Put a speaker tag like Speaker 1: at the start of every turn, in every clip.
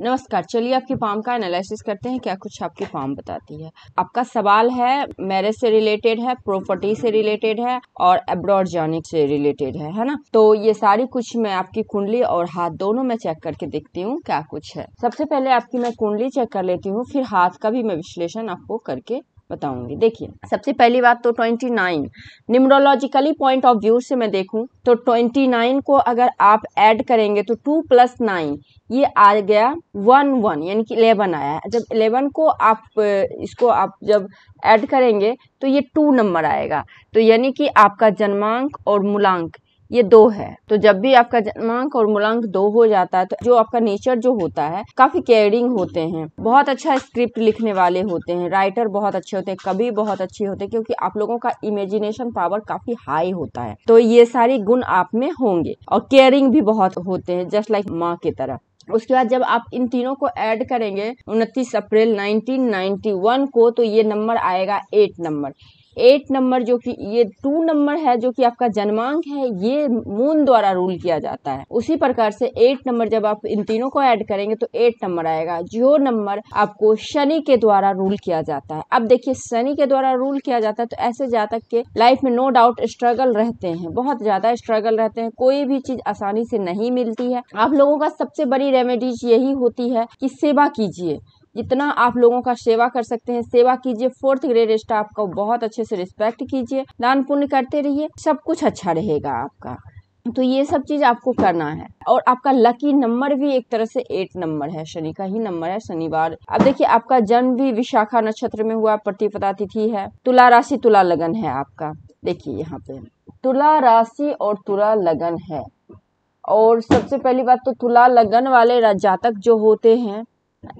Speaker 1: नमस्कार चलिए आपकी पाम का एनालिसिस करते हैं क्या कुछ आपकी पाम बताती है आपका सवाल है मैरिज से रिलेटेड है प्रॉपर्टी से रिलेटेड है और अब्रॉड जाने से रिलेटेड है है ना तो ये सारी कुछ मैं आपकी कुंडली और हाथ दोनों में चेक करके देखती हूँ क्या कुछ है सबसे पहले आपकी मैं कुंडली चेक कर लेती हूँ फिर हाथ का भी मैं विश्लेषण आपको करके बताऊंगी देखिए सबसे पहली बात तो 29 न्यूमरोलॉजिकली पॉइंट ऑफ व्यू से मैं देखूं तो 29 को अगर आप ऐड करेंगे तो 2 प्लस नाइन ये आ गया वन वन यानी कि इलेवन आया है जब इलेवन को आप इसको आप जब ऐड करेंगे तो ये टू नंबर आएगा तो यानी कि आपका जन्मांक और मूलांक ये दो है तो जब भी आपका जन्मांक और मूलांक दो हो जाता है तो जो आपका नेचर जो होता है काफी केयरिंग होते हैं बहुत अच्छा स्क्रिप्ट लिखने वाले होते हैं राइटर बहुत अच्छे होते हैं कभी बहुत अच्छे होते हैं क्योंकि आप लोगों का इमेजिनेशन पावर काफी हाई होता है तो ये सारे गुण आप में होंगे और केयरिंग भी बहुत होते हैं जस्ट लाइक माँ की तरह उसके बाद जब आप इन तीनों को ऐड करेंगे उनतीस अप्रैल 1991 को तो ये नंबर आएगा एट नंबर एट नंबर जो कि ये टू नंबर है जो कि आपका जन्मांक है ये मून द्वारा रूल किया जाता है उसी प्रकार से एट नंबर जब आप इन तीनों को ऐड करेंगे तो एट नंबर आएगा जो नंबर आपको शनि के द्वारा रूल किया जाता है अब देखिए शनि के द्वारा रूल किया जाता है तो ऐसे जातक के लाइफ में नो डाउट स्ट्रगल रहते हैं बहुत ज्यादा स्ट्रगल रहते हैं कोई भी चीज आसानी से नहीं मिलती है आप लोगों का सबसे बड़ी रेमेडीज यही होती है कि सेवा कीजिए जितना आप लोगों का सेवा कर सकते हैं सेवा कीजिए फोर्थ ग्रेड स्टाफ को बहुत अच्छे से रिस्पेक्ट कीजिए दान पुण्य करते रहिए सब कुछ अच्छा रहेगा आपका तो ये सब चीज़ आपको करना है और आपका लकी नंबर भी एक तरह से एट नंबर है शनि का ही नंबर है शनिवार अब देखिए आपका जन्म भी विशाखा नक्षत्र में हुआ प्रतिपदा तिथि है तुला राशि तुला लगन है आपका देखिए यहाँ पे तुला राशि और तुला लगन है और सबसे पहली बात तो तुला लगन वाले जातक जो होते हैं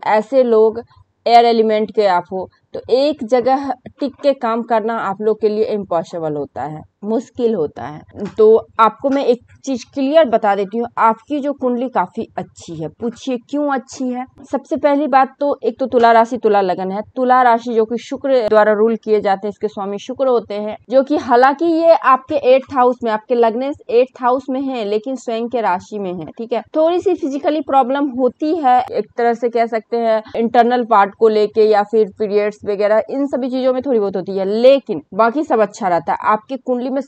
Speaker 1: ऐसे लोग एयर एलिमेंट के आप हो तो एक जगह टिक के काम करना आप लोग के लिए इम्पॉसिबल होता है मुश्किल होता है तो आपको मैं एक चीज़ क्लियर बता देती हूँ आपकी जो कुंडली काफ़ी अच्छी है पूछिए क्यों अच्छी है सबसे पहली बात तो एक तो तुला राशि तुला लगन है तुला राशि जो कि शुक्र द्वारा रूल किए जाते हैं इसके स्वामी शुक्र होते हैं जो कि हालांकि ये आपके एट्थ हाउस में आपके लगने एट्थ हाउस में है लेकिन स्वयं के राशि में है ठीक है थोड़ी सी फिजिकली प्रॉब्लम होती है एक तरह से कह सकते हैं इंटरनल पार्ट को लेके या फिर पीरियड्स वगैरह इन सभी चीज़ों में थोड़ी बहुत होती है लेकिन बाकी सब अच्छा रहता है आपकी कुंडली में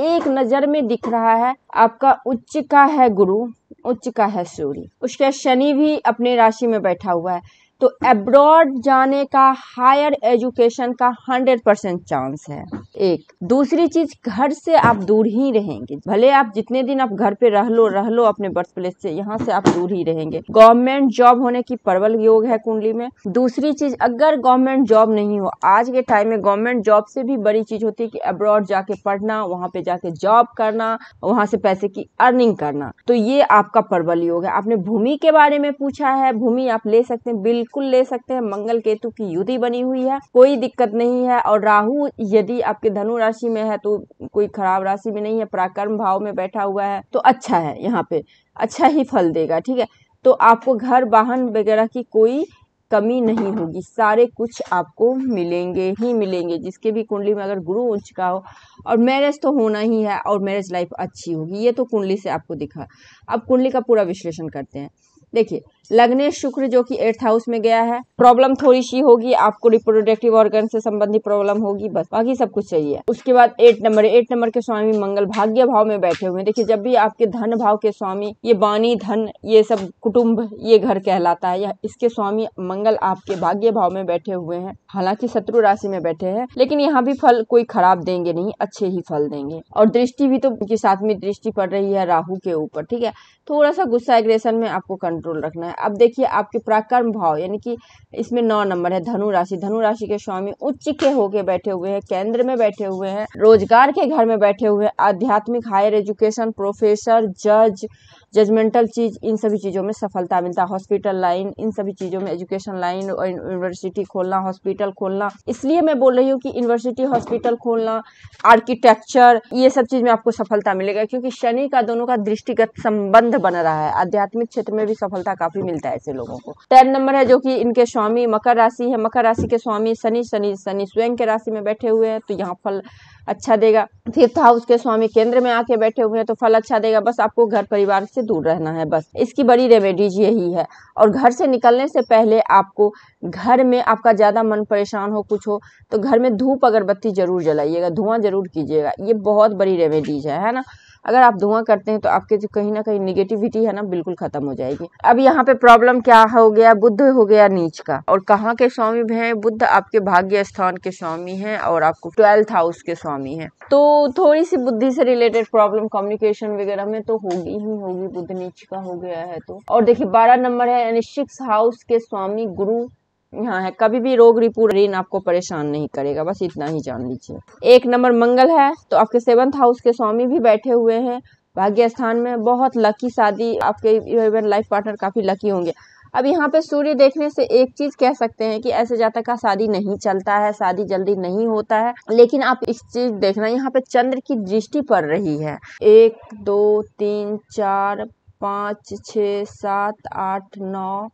Speaker 1: एक नज़र में दिख रहा है आपका उच्च का है गुरु उच्च का है सूर्य उसके शनि भी अपने राशि में बैठा हुआ है तो एब्रॉड जाने का हायर एजुकेशन का हंड्रेड परसेंट चांस है एक दूसरी चीज घर से आप दूर ही रहेंगे भले आप जितने दिन आप घर पे रह लो रह लो अपने बर्थ प्लेस से यहाँ से आप दूर ही रहेंगे गवर्नमेंट जॉब होने की प्रबल योग है कुंडली में दूसरी चीज अगर गवर्नमेंट जॉब नहीं हो आज के टाइम में गवर्नमेंट जॉब से भी बड़ी चीज होती है कि अब्रॉड जाके पढ़ना वहाँ पे जाके जॉब करना वहाँ से पैसे की अर्निंग करना तो ये आपका प्रबल योग है आपने भूमि के बारे में पूछा है भूमि आप ले सकते हैं बिल बिल्कुल ले सकते हैं मंगल केतु की युति बनी हुई है कोई दिक्कत नहीं है और राहु यदि आपके धनु राशि में है तो कोई खराब राशि में नहीं है पराक्रम भाव में बैठा हुआ है तो अच्छा है यहाँ पे अच्छा ही फल देगा ठीक है तो आपको घर वाहन वगैरह की कोई कमी नहीं होगी सारे कुछ आपको मिलेंगे ही मिलेंगे जिसके भी कुंडली में अगर गुरु उच्च का हो और मैरिज तो होना ही है और मैरिज लाइफ अच्छी होगी ये तो कुंडली से आपको दिखा अब कुंडली का पूरा विश्लेषण करते हैं देखिए लग्नेश शुक्र जो कि एट्थ हाउस में गया है प्रॉब्लम थोड़ी सी होगी आपको रिप्रोडक्टिव ऑर्गन से संबंधित प्रॉब्लम होगी बस बाकी सब कुछ सही है उसके बाद एट नंबर एट नंबर के स्वामी मंगल भाग्य भाव में बैठे हुए देखिए जब भी आपके धन भाव के स्वामी ये वाणी धन ये सब कुटुम्ब ये घर कहलाता है या इसके स्वामी मंगल आपके भाग्य भाव में बैठे हुए हैं हालांकि शत्रु राशि में बैठे हैं लेकिन यहाँ भी फल कोई खराब देंगे नहीं अच्छे ही फल देंगे और दृष्टि भी तो उनके साथ में दृष्टि पड़ रही है राहु के ऊपर ठीक है थोड़ा सा गुस्सा एग्रेशन में आपको कंट्रोल रखना है अब देखिए आपके पराक्रम भाव यानी कि इसमें नौ नंबर है धनु राशि धनु राशि के स्वामी उच्च के होके बैठे हुए हैं केंद्र में बैठे हुए हैं रोजगार के घर में बैठे हुए हैं आध्यात्मिक हायर एजुकेशन प्रोफेसर जज जजमेंटल चीज़ इन सभी चीज़ों में सफलता मिलता है हॉस्पिटल लाइन इन सभी चीज़ों में एजुकेशन लाइन और यूनिवर्सिटी खोलना हॉस्पिटल खोलना इसलिए मैं बोल रही हूँ कि यूनिवर्सिटी हॉस्पिटल खोलना आर्किटेक्चर ये सब चीज़ में आपको सफलता मिलेगा क्योंकि शनि का दोनों का दृष्टिगत संबंध बन रहा है आध्यात्मिक क्षेत्र में भी सफलता काफ़ी मिलता है ऐसे लोगों को टेन नंबर है जो कि इनके स्वामी मकर राशि है मकर राशि के स्वामी शनि शनि शनि स्वयं के राशि में बैठे हुए हैं तो यहाँ फल अच्छा देगा तीर्थ तो हाउस के स्वामी केंद्र में आके बैठे हुए हैं तो फल अच्छा देगा बस आपको घर परिवार से दूर रहना है बस इसकी बड़ी रेमेडीज यही है और घर से निकलने से पहले आपको घर में आपका ज़्यादा मन परेशान हो कुछ हो तो घर में धूप अगरबत्ती जरूर जलाइएगा धुआं जरूर कीजिएगा ये बहुत बड़ी रेमेडीज है है ना अगर आप धुआं करते हैं तो आपके जो कहीं ना कहीं निगेटिविटी है ना बिल्कुल खत्म हो जाएगी अब यहाँ पे प्रॉब्लम क्या हो गया बुद्ध हो गया नीच का और कहाँ के स्वामी है बुद्ध आपके भाग्य स्थान के स्वामी है और आपको ट्वेल्थ हाउस के स्वामी है तो थोड़ी सी बुद्धि से रिलेटेड प्रॉब्लम कम्युनिकेशन वगैरह में तो होगी ही होगी बुद्ध नीच का हो गया है तो और देखिए बारह नंबर है यानी सिक्स हाउस के स्वामी गुरु यहाँ है कभी भी रोग रिपोर्ट ऋण आपको परेशान नहीं करेगा बस इतना ही जान लीजिए एक नंबर मंगल है तो आपके सेवंथ हाउस के स्वामी भी बैठे हुए हैं भाग्य स्थान में बहुत लकी शादी आपके इवन लाइफ पार्टनर काफ़ी लकी होंगे अब यहाँ पे सूर्य देखने से एक चीज कह सकते हैं कि ऐसे जातक का शादी नहीं चलता है शादी जल्दी नहीं होता है लेकिन आप इस चीज देखना यहाँ पे चंद्र की दृष्टि पड़ रही है एक दो तीन चार पाँच छ सात आठ नौ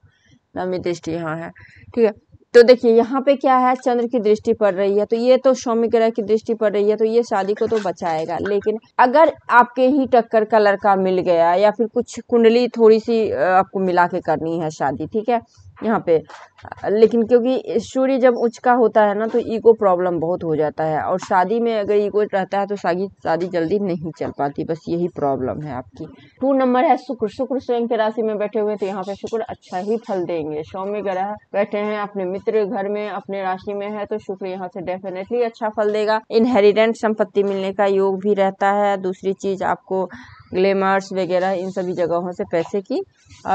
Speaker 1: नवमी दृष्टि यहाँ है ठीक है तो देखिए यहाँ पे क्या है चंद्र की दृष्टि पड़ रही है तो ये तो सौम्य ग्रह की दृष्टि पड़ रही है तो ये शादी को तो बचाएगा लेकिन अगर आपके ही टक्कर का लड़का मिल गया या फिर कुछ कुंडली थोड़ी सी आपको मिला के करनी है शादी ठीक है यहाँ पे लेकिन क्योंकि सूर्य जब उच्च का होता है ना तो ईगो प्रॉब्लम बहुत हो जाता है और शादी में अगर ईगो रहता है तो शादी शादी जल्दी नहीं चल पाती बस यही प्रॉब्लम है आपकी टू नंबर है शुक्र शुक्र स्वयं के राशि में बैठे हुए तो यहाँ पे शुक्र अच्छा ही फल देंगे सौम्य ग्रह बैठे हैं अपने मित्र घर में अपने राशि में है तो शुक्र यहाँ से डेफिनेटली अच्छा फल देगा इनहेरिटेंट संपत्ति मिलने का योग भी रहता है दूसरी चीज आपको ग्लेमर्स वगैरह इन सभी जगहों से पैसे की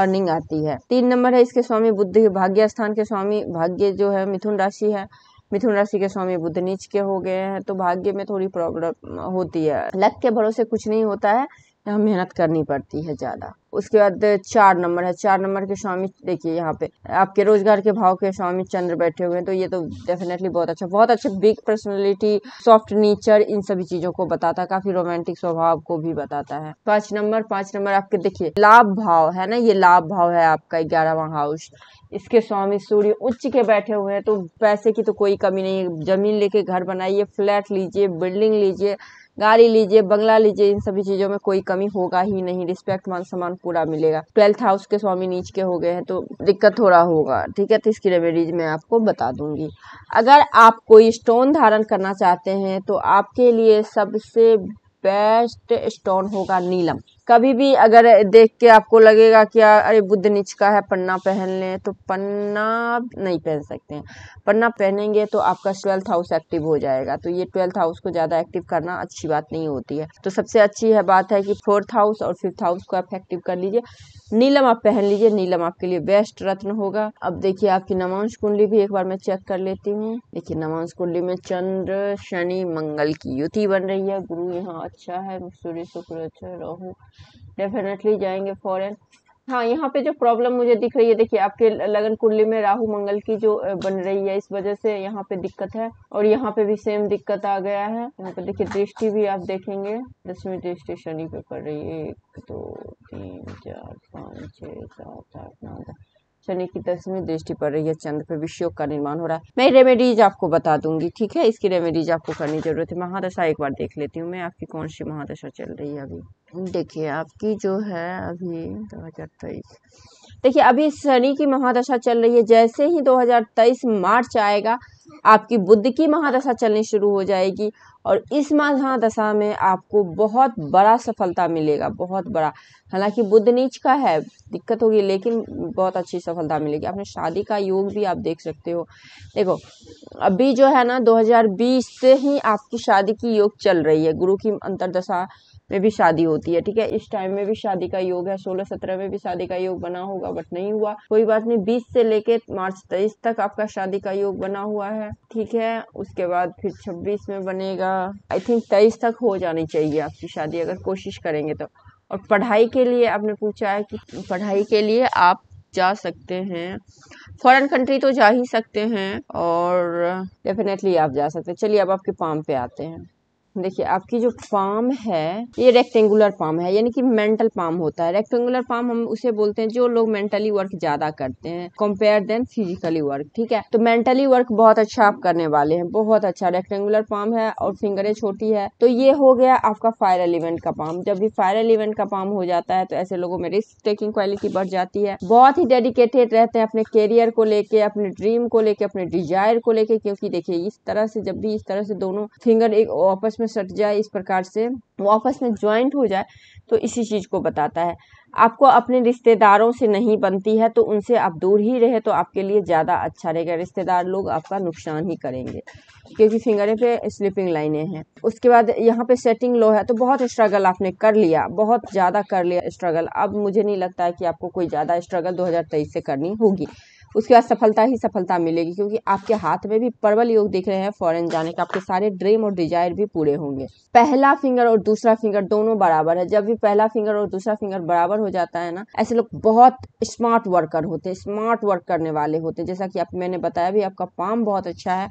Speaker 1: अर्निंग आती है तीन नंबर है इसके स्वामी बुद्ध भाग्य स्थान के स्वामी भाग्य जो है मिथुन राशि है मिथुन राशि के स्वामी बुद्ध नीच के हो गए हैं तो भाग्य में थोड़ी प्रॉब्लम होती है लक के भरोसे कुछ नहीं होता है यहाँ मेहनत करनी पड़ती है ज़्यादा उसके बाद चार नंबर है चार नंबर के स्वामी देखिए यहाँ पे आपके रोजगार के भाव के स्वामी चंद्र बैठे हुए हैं तो ये तो डेफिनेटली बहुत अच्छा बहुत अच्छा बिग पर्सनैलिटी सॉफ्ट नेचर इन सभी चीज़ों को बताता है काफ़ी रोमांटिक स्वभाव को भी बताता है पांच नंबर पांच नंबर आपके देखिए लाभ भाव है ना ये लाभ भाव है आपका ग्यारहवा हाउस इसके स्वामी सूर्य उच्च के बैठे हुए हैं तो पैसे की तो कोई कमी नहीं है जमीन लेके घर बनाइए फ्लैट लीजिए बिल्डिंग लीजिए गाड़ी लीजिए बंगला लीजिए इन सभी चीज़ों में कोई कमी होगा ही नहीं रिस्पेक्ट मान सम्मान पूरा मिलेगा ट्वेल्थ हाउस के स्वामी नीच के हो गए हैं तो दिक्कत थोड़ा होगा ठीक है तो इसकी रेमेडीज मैं आपको बता दूंगी अगर आप कोई स्टोन धारण करना चाहते हैं तो आपके लिए सबसे बेस्ट स्टोन होगा नीलम कभी भी अगर देख के आपको लगेगा कि अरे बुद्ध नीच का है पन्ना पहन ले तो पन्ना नहीं पहन सकते हैं पन्ना पहनेंगे तो आपका ट्वेल्थ हाउस एक्टिव हो जाएगा तो ये ट्वेल्थ हाउस को ज़्यादा एक्टिव करना अच्छी बात नहीं होती है तो सबसे अच्छी है बात है कि फोर्थ हाउस और फिफ्थ हाउस को आप एक्टिव कर लीजिए नीलम आप पहन लीजिए नीलम आपके लिए बेस्ट रत्न होगा अब देखिए आपकी नमांश कुंडली भी एक बार मैं चेक कर लेती हूँ देखिए नमांश कुंडली में चंद्र शनि मंगल की युति बन रही है गुरु यहाँ अच्छा है सूर्य शुक्र अच्छा राहु डेफिनेटली जाएंगे फॉरेन हाँ यहाँ पे जो प्रॉब्लम मुझे दिख रही है देखिए आपके लगन कुंडली में राहु मंगल की जो बन रही है इस वजह से यहाँ पे दिक्कत है और यहाँ पे भी सेम दिक्कत आ गया है यहाँ पे देखिए दृष्टि भी आप देखेंगे दसवीं दृष्टि शनि पे पड़ रही है एक दो तीन चार पाँच छः सात आठ नौ दस शनि की दसवीं दृष्टि पड़ रही है चंद्र पर विषयोग का निर्माण हो रहा है मैं रेमेडीज आपको बता दूंगी ठीक है इसकी रेमेडीज आपको करनी जरूरत है महादशा एक बार देख लेती हूँ मैं आपकी कौन सी महादशा चल रही है अभी देखिए आपकी जो है अभी दो हज़ार तेईस देखिए अभी शनि की महादशा चल रही है जैसे ही 2023 मार्च आएगा आपकी बुद्ध की महादशा चलनी शुरू हो जाएगी और इस महादशा में आपको बहुत बड़ा सफलता मिलेगा बहुत बड़ा हालांकि बुद्ध नीच का है दिक्कत होगी लेकिन बहुत अच्छी सफलता मिलेगी अपने शादी का योग भी आप देख सकते हो देखो अभी जो है ना 2020 से ही आपकी शादी की योग चल रही है गुरु की अंतरदशा में भी शादी होती है ठीक है इस टाइम में भी शादी का योग है सोलह सत्रह में भी शादी का योग बना होगा बट नहीं हुआ कोई बात नहीं बीस से लेके मार्च तेईस तक आपका शादी का योग बना हुआ है ठीक है उसके बाद फिर छब्बीस में बनेगा आई थिंक तेईस तक हो जानी चाहिए आपकी शादी अगर कोशिश करेंगे तो और पढ़ाई के लिए आपने पूछा है कि पढ़ाई के लिए आप जा सकते हैं फॉरेन कंट्री तो जा ही सकते हैं और डेफिनेटली आप जा सकते हैं चलिए अब आपके पाम पे आते हैं देखिए आपकी जो पाम है ये रेक्टेंगुलर पाम है यानी कि मेंटल पाम होता है रेक्टेंगुलर पाम हम उसे बोलते हैं जो लोग मेंटली वर्क ज्यादा करते हैं कंपेयर देन फिजिकली वर्क ठीक है तो मेंटली वर्क बहुत अच्छा आप करने वाले हैं बहुत अच्छा रेक्टेंगुलर पाम है और फिंगरें छोटी है तो ये हो गया आपका फायरल इवेंट का पाम जब भी फायरल इवेंट का पाम हो जाता है तो ऐसे लोगों में रिस्क टेकिंग क्वालिटी बढ़ जाती है बहुत ही डेडिकेटेड रहते हैं अपने कैरियर को लेके अपने ड्रीम को लेके अपने डिजायर को लेके क्योंकि देखिये इस तरह से जब भी इस तरह से दोनों फिंगर एक आपस में में सट जाए इस प्रकार से वो आपस में ज्वाइंट हो जाए तो इसी चीज़ को बताता है आपको अपने रिश्तेदारों से नहीं बनती है तो उनसे आप दूर ही रहे तो आपके लिए ज़्यादा अच्छा रहेगा रिश्तेदार लोग आपका नुकसान ही करेंगे क्योंकि फिंगरें पे स्लिपिंग लाइनें हैं उसके बाद यहाँ पे सेटिंग लो है तो बहुत स्ट्रगल आपने कर लिया बहुत ज़्यादा कर लिया स्ट्रगल अब मुझे नहीं लगता है कि आपको कोई ज़्यादा स्ट्रगल दो से करनी होगी उसके बाद सफलता ही सफलता मिलेगी क्योंकि आपके हाथ में भी परवल योग देख रहे हैं फॉरेन जाने का आपके सारे ड्रीम और डिजायर भी पूरे होंगे पहला फिंगर और दूसरा फिंगर दोनों बराबर है जब भी पहला फिंगर और दूसरा फिंगर बराबर हो जाता है ना ऐसे लोग बहुत स्मार्ट वर्कर होते हैं स्मार्ट वर्क करने वाले होते हैं जैसा कि आप मैंने बताया भी आपका पाम बहुत अच्छा है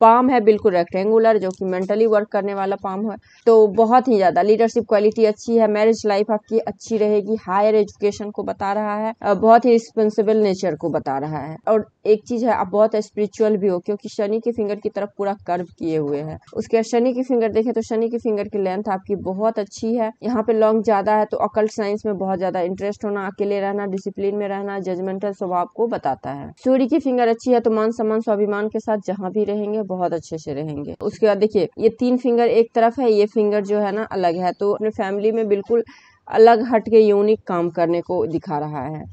Speaker 1: पाम है बिल्कुल रेक्टेंगुलर जो कि मेंटली वर्क करने वाला पाम है तो बहुत ही ज़्यादा लीडरशिप क्वालिटी अच्छी है मैरिज लाइफ आपकी अच्छी रहेगी हायर एजुकेशन को बता रहा है बहुत ही रिस्पॉन्सिबल नेचर को बता रहा है और एक चीज़ है आप बहुत स्पिरिचुअल भी हो क्योंकि शनि की फिंगर की तरफ पूरा कर्व किए हुए है उसके शनि की फिंगर देखे तो शनि की फिंगर की लेंथ आपकी बहुत अच्छी है यहाँ पे लॉन्ग ज़्यादा है तो अकल्ट साइंस में बहुत ज़्यादा इंटरेस्ट होना अकेले रहना डिसिप्लिन में रहना जजमेंटल स्वभाव को बताता है सूर्य की फिंगर अच्छी है तो मान सम्मान स्वाभिमान के साथ जहाँ भी रहेंगे बहुत अच्छे से रहेंगे उसके बाद देखिए ये तीन फिंगर एक तरफ है ये फिंगर जो है ना अलग है तो अपने फैमिली में बिल्कुल अलग हट के यूनिक काम करने को दिखा रहा है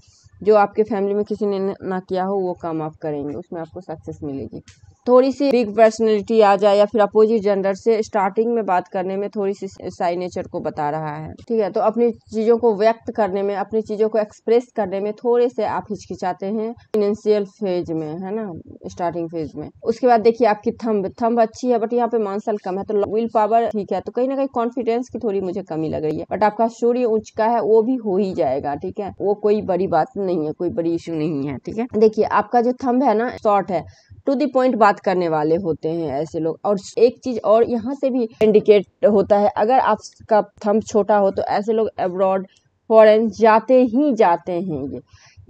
Speaker 1: जो आपके फैमिली में किसी ने ना किया हो वो काम आप करेंगे उसमें आपको सक्सेस मिलेगी थोड़ी सी बिग पर्सनैलिटी आ जाए या फिर अपोजिट जेंडर से स्टार्टिंग में बात करने में थोड़ी सी साई नेचर को बता रहा है ठीक है तो अपनी चीज़ों को व्यक्त करने में अपनी चीज़ों को एक्सप्रेस करने में थोड़े से आप हिचकिचाते हैं फाइनेंशियल फेज में है ना स्टार्टिंग फेज में उसके बाद देखिए आपकी थम्ब थम्ब अच्छी है बट यहाँ पे मानसल कम है तो विल पावर ठीक है तो कहीं ना कहीं कॉन्फिडेंस की थोड़ी मुझे कमी लग रही है बट आपका सूर्य उच्च का है वो भी हो ही जाएगा ठीक है वो कोई बड़ी बात नहीं है कोई बड़ी इशू नहीं है ठीक है देखिए आपका जो थम्ब है ना शॉर्ट है टू दी पॉइंट बात बात करने वाले होते हैं ऐसे लोग और एक चीज़ और यहाँ से भी इंडिकेट होता है अगर आपका थम छोटा हो तो ऐसे लोग अब्रॉड फॉरेन जाते ही जाते हैं ये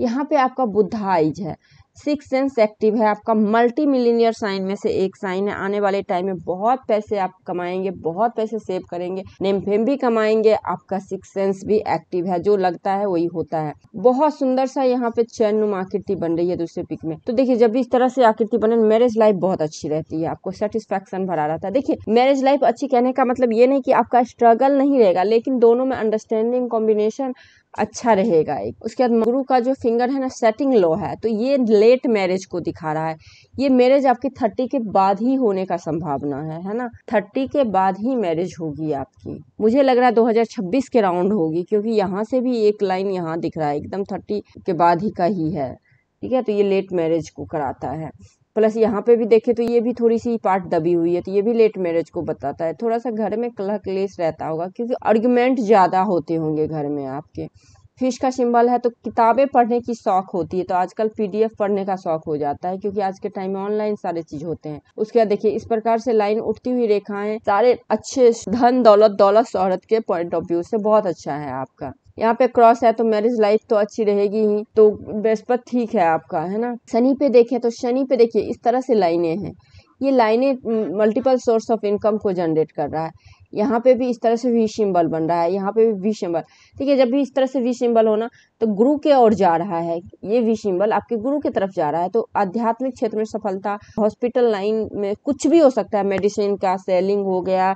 Speaker 1: यहाँ पे आपका बुद्धाइज है सिक्स सेंस एक्टिव है आपका मल्टी मिलीनियर साइन में से एक साइन है आने वाले टाइम में बहुत पैसे आप कमाएंगे बहुत पैसे सेव करेंगे नेम फेम भी कमाएंगे आपका सिक्स सेंस भी एक्टिव है जो लगता है वही होता है बहुत सुंदर सा यहाँ पे चैन नुमा आकृति बन रही है दूसरे पिक में तो देखिये जब भी इस तरह से आकृति बने मैरिज लाइफ बहुत अच्छी रहती है आपको सेटिस्फेक्शन भरा रहता है देखिये मैरिज लाइफ अच्छी कहने का मतलब ये नहीं की आपका स्ट्रगल नहीं रहेगा लेकिन दोनों में अंडरस्टैंडिंग कॉम्बिनेशन अच्छा रहेगा एक उसके बाद गुरु का जो फिंगर है ना सेटिंग लो है तो ये लेट मैरिज को दिखा रहा है ये मैरिज आपकी थर्टी के बाद ही होने का संभावना है है ना थर्टी के बाद ही मैरिज होगी आपकी मुझे लग रहा है 2026 के राउंड होगी क्योंकि यहाँ से भी एक लाइन यहाँ दिख रहा है एकदम थर्टी के बाद ही का ही है ठीक है तो ये लेट मैरिज को कराता है प्लस यहाँ पे भी देखें तो ये भी थोड़ी सी पार्ट दबी हुई है तो ये भी लेट मैरिज को बताता है थोड़ा सा घर में कलह क्लेश रहता होगा क्योंकि आर्ग्यूमेंट ज़्यादा होते होंगे घर में आपके फिश का सिंबल है तो किताबें पढ़ने की शौक होती है तो आजकल पीडीएफ पढ़ने का शौक हो जाता है क्योंकि आज के टाइम में ऑनलाइन सारे चीज होते हैं उसके बाद देखिए इस प्रकार से लाइन उठती हुई रेखाएं सारे अच्छे धन दौलत दौलत शहरत के पॉइंट ऑफ व्यू से बहुत अच्छा है आपका यहाँ पे क्रॉस है तो मैरिज लाइफ तो अच्छी रहेगी ही तो बृहस्पति ठीक है आपका है ना शनि पे देखें तो शनि पे देखिए इस तरह से लाइनें हैं ये लाइनें मल्टीपल सोर्स ऑफ इनकम को जनरेट कर रहा है यहाँ पे भी इस तरह से वी सिंबल बन रहा है यहाँ पे भी वी सिंबल ठीक है जब भी इस तरह से वी सिंबल होना तो गुरु के ओर जा रहा है ये वी सिंबल आपके गुरु की तरफ जा रहा है तो आध्यात्मिक क्षेत्र में सफलता हॉस्पिटल लाइन में कुछ भी हो सकता है मेडिसिन का सेलिंग हो गया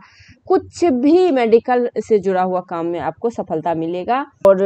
Speaker 1: कुछ भी मेडिकल से जुड़ा हुआ काम में आपको सफलता मिलेगा और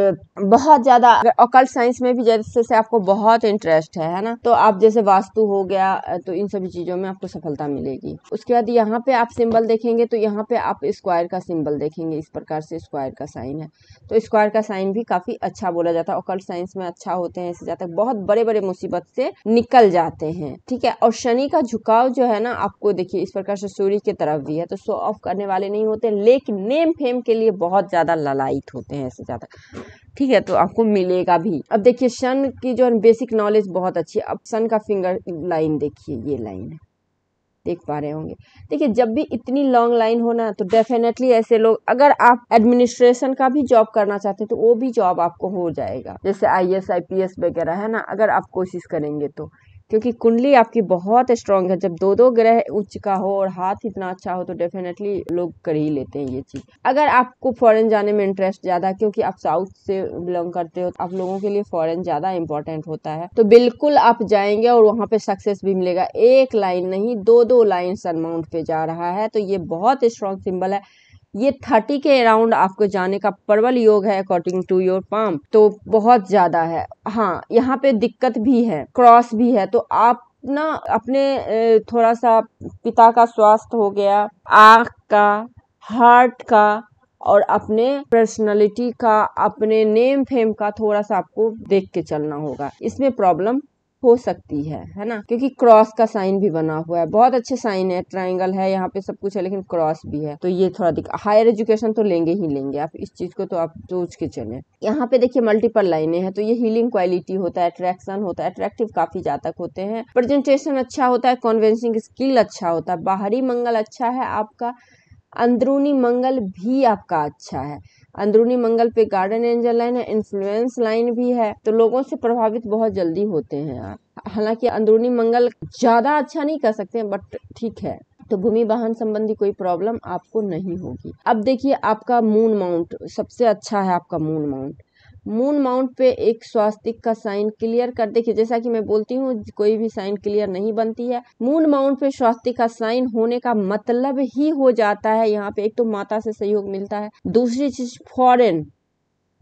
Speaker 1: बहुत ज़्यादा अकल्ट साइंस में भी जैसे आपको बहुत इंटरेस्ट है है ना तो आप जैसे वास्तु हो गया तो इन सभी चीज़ों में आपको सफलता मिलेगी उसके बाद यहाँ पे आप सिंबल देखेंगे तो यहाँ पे आप इस स्क्वायर का सिंबल देखेंगे इस प्रकार से स्क्वायर का साइन है तो स्क्वायर का साइन भी काफ़ी अच्छा बोला जाता है ओकल्ट साइंस में अच्छा होते हैं इससे जातक बहुत बड़े बड़े मुसीबत से निकल जाते हैं ठीक है और शनि का झुकाव जो है ना आपको देखिए इस प्रकार से सूर्य की तरफ भी है तो शो ऑफ करने वाले नहीं होते लेकिन नेम फेम के लिए बहुत ज़्यादा ललायित होते हैं ऐसे जातक ठीक है तो आपको मिलेगा भी अब देखिए शन की जो बेसिक नॉलेज बहुत अच्छी है अब सन का फिंगर लाइन देखिए ये लाइन है देख पा रहे होंगे देखिए जब भी इतनी लॉन्ग लाइन हो ना तो डेफिनेटली ऐसे लोग अगर आप एडमिनिस्ट्रेशन का भी जॉब करना चाहते हैं तो वो भी जॉब आपको हो जाएगा जैसे I S I P S वगैरह है ना अगर आप कोशिश करेंगे तो क्योंकि कुंडली आपकी बहुत स्ट्रांग है जब दो दो ग्रह उच्च का हो और हाथ इतना अच्छा हो तो डेफिनेटली लोग कर ही लेते हैं ये चीज़ अगर आपको फॉरेन जाने में इंटरेस्ट ज़्यादा क्योंकि आप साउथ से बिलोंग करते हो तो आप लोगों के लिए फॉरेन ज़्यादा इंपॉर्टेंट होता है तो बिल्कुल आप जाएंगे और वहाँ पे सक्सेस भी मिलेगा एक लाइन नहीं दो दो लाइन सनमाउंट पे जा रहा है तो ये बहुत स्ट्रांग सिंबल है ये थर्टी के अराउंड आपको जाने का प्रबल योग है अकॉर्डिंग टू योर पाम तो बहुत ज्यादा है हाँ यहाँ पे दिक्कत भी है क्रॉस भी है तो आप ना अपने थोड़ा सा पिता का स्वास्थ्य हो गया आँख का हार्ट का और अपने पर्सनालिटी का अपने नेम फेम का थोड़ा सा आपको देख के चलना होगा इसमें प्रॉब्लम हो सकती है है ना क्योंकि क्रॉस का साइन भी बना हुआ है बहुत अच्छे साइन है ट्राइंगल है यहाँ पे सब कुछ है लेकिन क्रॉस भी है तो ये थोड़ा दिखा हायर एजुकेशन तो लेंगे ही लेंगे आप इस चीज को तो आप सोच के चले यहाँ पे देखिए मल्टीपल लाइने हैं तो ये हीलिंग क्वालिटी होता है अट्रैक्शन होता है अट्रैक्टिव काफी जातक होते हैं प्रेजेंटेशन अच्छा होता है कॉन्वेंसिंग स्किल अच्छा होता है बाहरी मंगल अच्छा है आपका अंदरूनी मंगल भी आपका अच्छा है अंदरूनी मंगल पे गार्डन एंजल लाइन है इन्फ्लुएंस लाइन भी है तो लोगों से प्रभावित बहुत जल्दी होते हैं आप हालांकि अंदरूनी मंगल ज्यादा अच्छा नहीं कर सकते बट ठीक है तो भूमि वाहन संबंधी कोई प्रॉब्लम आपको नहीं होगी अब देखिए आपका मून माउंट सबसे अच्छा है आपका मून माउंट मून माउंट पे एक स्वास्तिक का साइन क्लियर कर देखिए जैसा कि मैं बोलती हूँ कोई भी साइन क्लियर नहीं बनती है मून माउंट पे स्वास्तिक का साइन होने का मतलब ही हो जाता है यहाँ पे एक तो माता से सहयोग मिलता है दूसरी चीज फॉरेन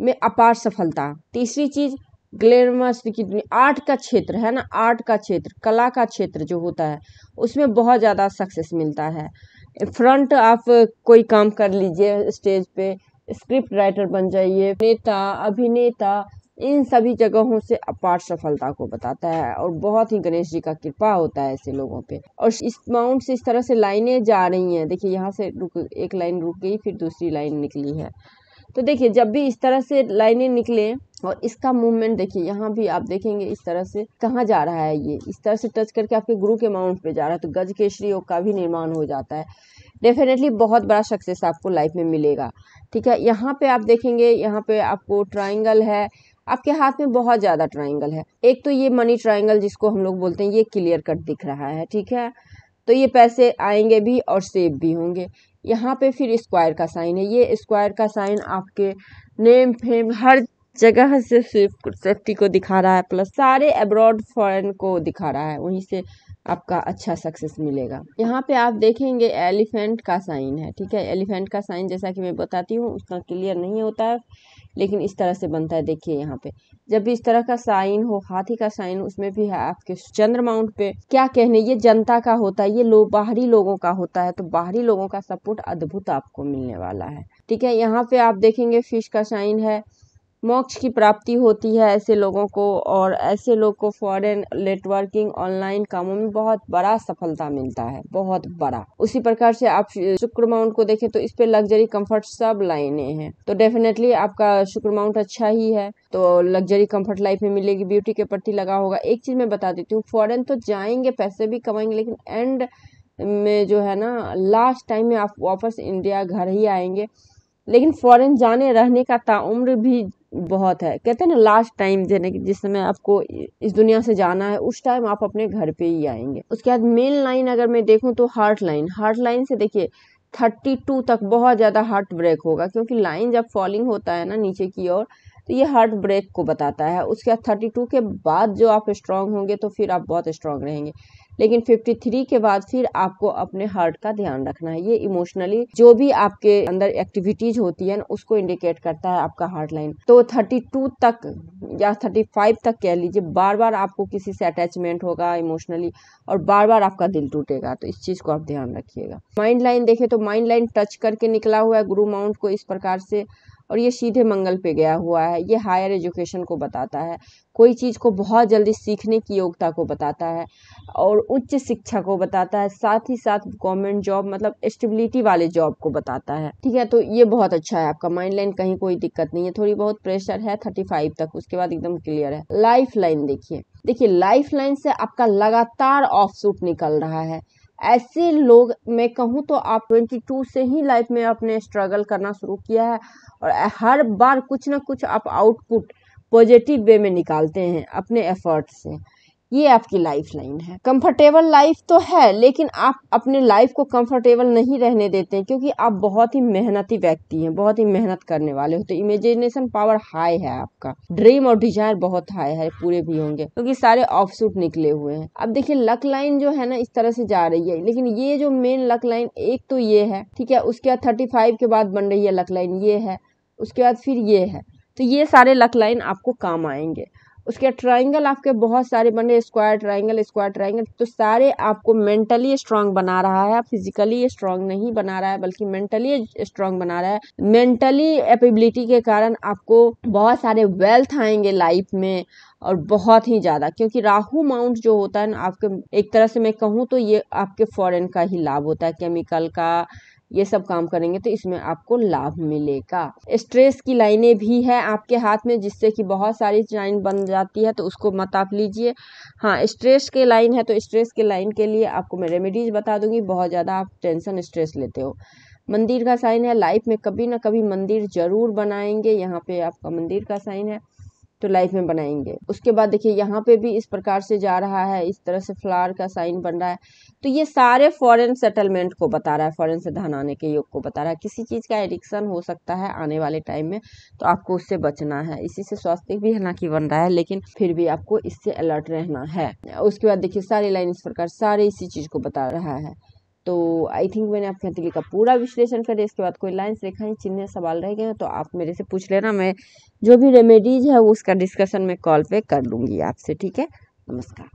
Speaker 1: में अपार सफलता तीसरी चीज ग्लैमरस आर्ट का क्षेत्र है ना आर्ट का क्षेत्र कला का क्षेत्र जो होता है उसमें बहुत ज़्यादा सक्सेस मिलता है फ्रंट आप कोई काम कर लीजिए स्टेज पे स्क्रिप्ट राइटर बन जाइए नेता अभिनेता इन सभी जगहों से अपार सफलता को बताता है और बहुत ही गणेश जी का कृपा होता है ऐसे लोगों पे और इस माउंट से इस तरह से लाइनें जा रही हैं देखिए यहाँ से रुक एक लाइन रुक गई फिर दूसरी लाइन निकली है तो देखिए जब भी इस तरह से लाइनें निकले और इसका मूवमेंट देखिए यहाँ भी आप देखेंगे इस तरह से कहाँ जा रहा है ये इस तरह से टच करके आपके गुरु के माउंट पे जा रहा है तो गज केसरी योग का भी निर्माण हो जाता है डेफिनेटली बहुत बड़ा सक्सेस आपको लाइफ में मिलेगा ठीक है यहाँ पे आप देखेंगे यहाँ पे आपको ट्राइंगल है आपके हाथ में बहुत ज़्यादा ट्राइंगल है एक तो ये मनी ट्राइंगल जिसको हम लोग बोलते हैं ये क्लियर कट दिख रहा है ठीक है तो ये पैसे आएंगे भी और सेव भी होंगे यहाँ पे फिर स्क्वायर का साइन है ये स्क्वायर का साइन आपके नेम फेम हर जगह से सिर्फ सेफ्टी को दिखा रहा है प्लस सारे अब्रॉड फॉरेन को दिखा रहा है वहीं से आपका अच्छा सक्सेस मिलेगा यहाँ पे आप देखेंगे एलिफेंट का साइन है ठीक है एलिफेंट का साइन जैसा कि मैं बताती हूँ उतना क्लियर नहीं होता है लेकिन इस तरह से बनता है देखिए यहाँ पे जब भी इस तरह का साइन हो हाथी का साइन उसमें भी है आपके चंद्र माउंट पे क्या कहने ये जनता का होता है ये लो बाहरी लोगों का होता है तो बाहरी लोगों का सपोर्ट अद्भुत आपको मिलने वाला है ठीक है यहाँ पे आप देखेंगे फिश का साइन है मोक्ष की प्राप्ति होती है ऐसे लोगों को और ऐसे लोग को फॉरेन नेटवर्किंग ऑनलाइन कामों में बहुत बड़ा सफलता मिलता है बहुत बड़ा उसी प्रकार से आप शुक्र माउंट को देखें तो इस पे लग्जरी कंफर्ट सब लाइने हैं तो डेफिनेटली आपका शुक्र माउंट अच्छा ही है तो लग्जरी कंफर्ट लाइफ में मिलेगी ब्यूटी के प्रति लगा होगा एक चीज मैं बता देती हूँ फॉरेन तो जाएंगे पैसे भी कमाएंगे लेकिन एंड में जो है ना लास्ट टाइम में आप वापस इंडिया घर ही आएंगे लेकिन फॉरेन जाने रहने का ताउम्र भी बहुत है कहते हैं ना लास्ट टाइम देने की जिस समय आपको इस दुनिया से जाना है उस टाइम आप अपने घर पे ही आएंगे उसके बाद मेन लाइन अगर मैं देखूँ तो हार्ट लाइन हार्ट लाइन से देखिए थर्टी टू तक बहुत ज़्यादा हार्ट ब्रेक होगा क्योंकि लाइन जब फॉलिंग होता है ना नीचे की ओर तो ये हार्ट ब्रेक को बताता है उसके बाद थर्टी टू के बाद जो आप स्ट्रांग होंगे तो फिर आप बहुत स्ट्रांग रहेंगे लेकिन 53 के बाद फिर आपको अपने हार्ट का ध्यान रखना है ये इमोशनली जो भी आपके अंदर एक्टिविटीज होती है ना उसको इंडिकेट करता है आपका हार्ट लाइन तो 32 तक या 35 तक कह लीजिए बार बार आपको किसी से अटैचमेंट होगा इमोशनली और बार बार आपका दिल टूटेगा तो इस चीज़ को आप ध्यान रखिएगा माइंड लाइन देखे तो माइंड लाइन टच करके निकला हुआ है गुरु माउंट को इस प्रकार से और ये सीधे मंगल पे गया हुआ है ये हायर एजुकेशन को बताता है कोई चीज़ को बहुत जल्दी सीखने की योग्यता को बताता है और उच्च शिक्षा को बताता है साथ ही साथ गवर्नमेंट जॉब मतलब स्टेबिलिटी वाले जॉब को बताता है ठीक है तो ये बहुत अच्छा है आपका माइंड लाइन कहीं कोई दिक्कत नहीं है थोड़ी बहुत प्रेशर है थर्टी फाइव तक उसके बाद एकदम क्लियर है लाइफ लाइन देखिए देखिए लाइफ लाइन से आपका लगातार ऑफ सूट निकल रहा है ऐसे लोग मैं कहूँ तो आप ट्वेंटी टू से ही लाइफ में अपने स्ट्रगल करना शुरू किया है और हर बार कुछ ना कुछ आप आउटपुट पॉजिटिव वे में निकालते हैं अपने एफर्ट से ये आपकी लाइफ लाइन है कंफर्टेबल लाइफ तो है लेकिन आप अपने लाइफ को कंफर्टेबल नहीं रहने देते हैं क्योंकि आप बहुत ही मेहनती व्यक्ति हैं बहुत ही मेहनत करने वाले तो इमेजिनेशन पावर हाई है आपका ड्रीम और डिजायर बहुत हाई है पूरे भी होंगे क्योंकि सारे ऑफ सूट निकले हुए हैं अब देखिए लक लाइन जो है ना इस तरह से जा रही है लेकिन ये जो मेन लक लाइन एक तो ये है ठीक है उसके बाद थर्टी फाइव के बाद बन रही है लक लाइन ये है उसके बाद फिर ये है तो ये सारे लक लाइन आपको काम आएंगे उसके ट्राइंगल आपके बहुत सारे बने स्क्वायर ट्राइंगल स्क्वायर ट्राइंगल तो सारे आपको मेंटली स्ट्रांग बना रहा है फिजिकली स्ट्रांग नहीं बना रहा है बल्कि मेंटली स्ट्रांग बना रहा है मेंटली एपेबिलिटी के कारण आपको बहुत सारे वेल्थ आएंगे लाइफ में और बहुत ही ज़्यादा क्योंकि राहु माउंट जो होता है ना आपके एक तरह से मैं कहूँ तो ये आपके फॉरेन का ही लाभ होता है केमिकल का ये सब काम करेंगे तो इसमें आपको लाभ मिलेगा स्ट्रेस की लाइनें भी है आपके हाथ में जिससे कि बहुत सारी लाइन बन जाती है तो उसको मत आप लीजिए हाँ स्ट्रेस के लाइन है तो स्ट्रेस के लाइन के लिए आपको मैं रेमेडीज बता दूंगी बहुत ज़्यादा आप टेंशन स्ट्रेस लेते हो मंदिर का साइन है लाइफ में कभी ना कभी मंदिर ज़रूर बनाएंगे यहाँ पे आपका मंदिर का साइन है तो लाइफ में बनाएंगे उसके बाद देखिए यहाँ पे भी इस प्रकार से जा रहा है इस तरह से फ्लावर का साइन बन रहा है तो ये सारे फॉरेन सेटलमेंट को बता रहा है फॉरेन से धन आने के योग को बता रहा है किसी चीज़ का एडिक्शन हो सकता है आने वाले टाइम में तो आपको उससे बचना है इसी से स्वास्थ्य भी हालांकि बन रहा है लेकिन फिर भी आपको इससे अलर्ट रहना है उसके बाद देखिए सारी लाइन इस प्रकार सारे इसी चीज़ को बता रहा है तो आई थिंक मैंने आपकी हथेली का पूरा विश्लेषण कर दिया इसके बाद कोई लाइन्स है चिन्ह सवाल रह गए हैं तो आप मेरे से पूछ लेना मैं जो भी रेमेडीज है उसका डिस्कशन मैं कॉल पे कर लूँगी आपसे ठीक है नमस्कार